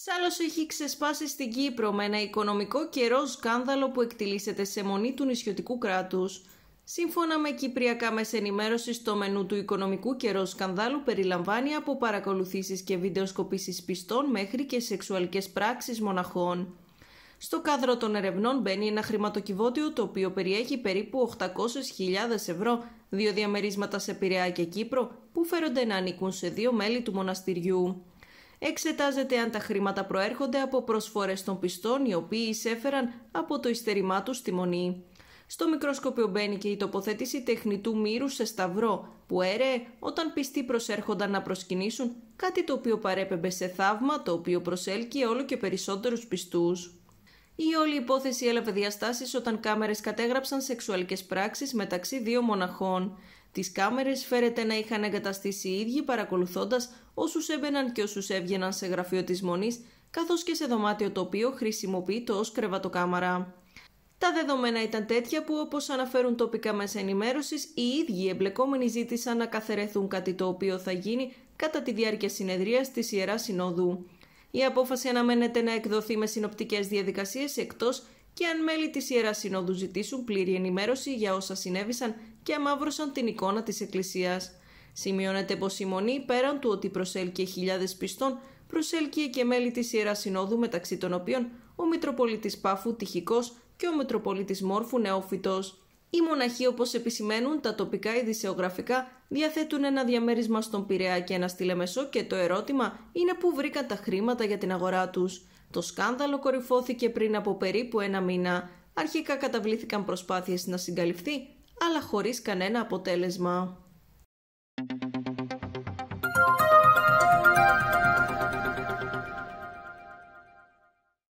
Σάλλος έχει ξεσπάσει στην Κύπρο με ένα οικονομικό καιρό σκάνδαλο που εκτιλήσεται σε μονή του νησιωτικού κράτους. Σύμφωνα με κυπριακά μεσενημέρωση, το μενού του οικονομικού καιρό σκανδάλου περιλαμβάνει από παρακολουθήσεις και βιντεοσκοπήσεις πιστών μέχρι και σεξουαλικές πράξεις μοναχών. Στο κάδρο των ερευνών μπαίνει ένα χρηματοκιβώτιο το οποίο περιέχει περίπου 800.000 ευρώ, δύο διαμερίσματα σε Πειραιά και Κύπρο που φέρονται να ανήκουν σε δύο μέλη του μοναστηριού εξετάζεται αν τα χρήματα προέρχονται από προσφορές των πιστών οι οποίοι εισέφεραν από το ειστερημά του στη μονή. Στο μικροσκόπιο μπαίνει και η τοποθέτηση τεχνητού μύρου σε σταυρό που έρεε όταν πιστοί προσέρχονταν να προσκυνήσουν κάτι το οποίο παρέπεμπε σε θαύμα το οποίο προσέλκυε όλο και περισσότερους πιστούς. Η όλη υπόθεση έλαβε διαστάσεις όταν κάμερες κατέγραψαν σεξουαλικές πράξεις μεταξύ δύο μοναχών. Τις κάμερες φέρεται να είχαν εγκαταστήσει οι ίδιοι παρακολουθώντας όσους έμπαιναν και όσους έβγαιναν σε γραφείο της Μονής, καθώς και σε δωμάτιο το οποίο χρησιμοποιείται ως κρεβατοκάμαρα. Τα δεδομένα ήταν τέτοια που όπως αναφέρουν τοπικά μέσα ενημέρωσης, οι ίδιοι εμπλεκόμενοι ζήτησαν να καθαιρεθούν κάτι το οποίο θα γίνει κατά τη διάρκεια συνεδρίας της Ιεράς Συνόδου. Η απόφαση αναμένεται να εκδοθεί με συνοπτικές διαδικασίες εκτός και αν μέλη της Ιεράς Συνόδου ζητήσουν πλήρη ενημέρωση για όσα συνέβησαν και αμαύρωσαν την εικόνα της Εκκλησίας. Σημειώνεται πως η Μονή, πέραν του ότι προσέλκυε χιλιάδες πιστών, προσέλκυε και μέλη της Ιεράς Συνόδου μεταξύ των οποίων ο Μητροπολίτης Πάφου Τυχικός και ο Μητροπολίτης Μόρφου Νεόφυτος. Οι μοναχοί, όπως επισημαίνουν, τα τοπικά ειδησεογραφικά διαθέτουν ένα διαμέρισμα στον Πειραιά και ένα στη Λεμεσό και το ερώτημα είναι πού βρήκαν τα χρήματα για την αγορά τους. Το σκάνδαλο κορυφώθηκε πριν από περίπου ένα μήνα. Αρχικά καταβλήθηκαν προσπάθειες να συγκαλυφθεί, αλλά χωρίς κανένα αποτέλεσμα.